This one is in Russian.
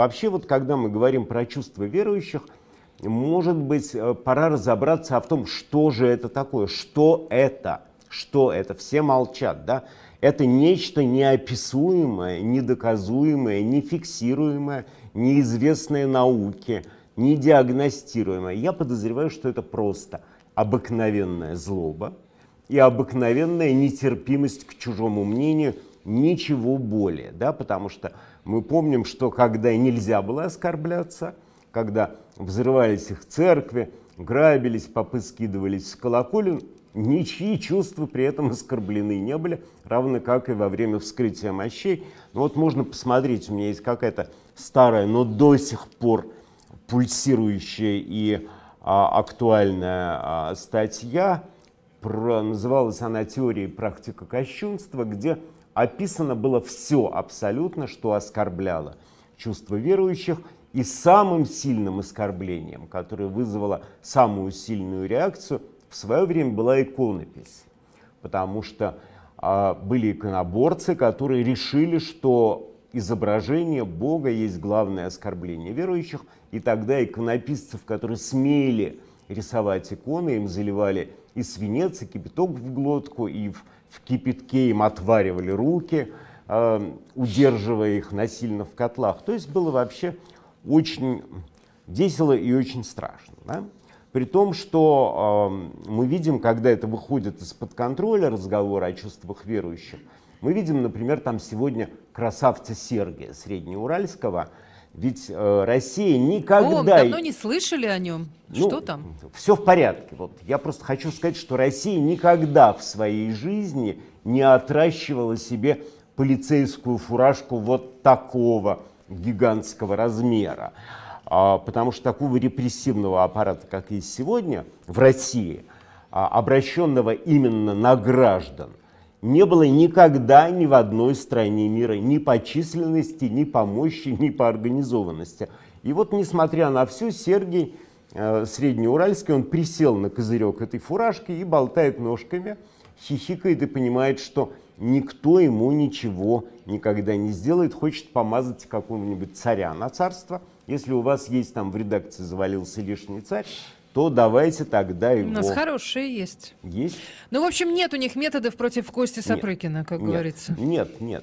Вообще, вот когда мы говорим про чувства верующих, может быть, э, пора разобраться в том, что же это такое, что это, что это. Все молчат, да? Это нечто неописуемое, недоказуемое, нефиксируемое, неизвестное науке, недиагностируемое. Я подозреваю, что это просто обыкновенная злоба и обыкновенная нетерпимость к чужому мнению – ничего более, да, потому что мы помним, что когда нельзя было оскорбляться, когда взрывались их церкви, грабились, попы скидывались с колоколен, ничьи чувства при этом оскорблены не были, равно как и во время вскрытия мощей. Ну вот можно посмотреть, у меня есть какая-то старая, но до сих пор пульсирующая и а, актуальная а, статья, про, называлась она «Теория и практика кощунства», где описано было все абсолютно, что оскорбляло чувство верующих, и самым сильным оскорблением, которое вызвало самую сильную реакцию, в свое время была иконопись. Потому что э, были иконоборцы, которые решили, что изображение Бога есть главное оскорбление верующих, и тогда иконописцев, которые смели рисовать иконы, им заливали и свинец, и кипяток в глотку, и в, в кипятке им отваривали руки, э, удерживая их насильно в котлах. То есть было вообще очень весело и очень страшно. Да? При том, что э, мы видим, когда это выходит из-под контроля разговор о чувствах верующих, мы видим, например, там сегодня красавца Сергия Среднеуральского, ведь э, Россия никогда... О, давно не слышали о нем. Ну, что там? Все в порядке. Вот я просто хочу сказать, что Россия никогда в своей жизни не отращивала себе полицейскую фуражку вот такого гигантского размера. А, потому что такого репрессивного аппарата, как есть сегодня в России, а, обращенного именно на граждан, не было никогда ни в одной стране мира, ни по численности, ни по мощи, ни по организованности. И вот, несмотря на все, Сергей э, Среднеуральский, он присел на козырек этой фуражки и болтает ножками, хихикает и понимает, что никто ему ничего никогда не сделает, хочет помазать какого-нибудь царя на царство. Если у вас есть там в редакции завалился лишний царь, то давайте тогда его. У нас хорошие есть. Есть? Ну, в общем, нет у них методов против Кости Сапрыкина, нет. как нет. говорится. Нет, нет.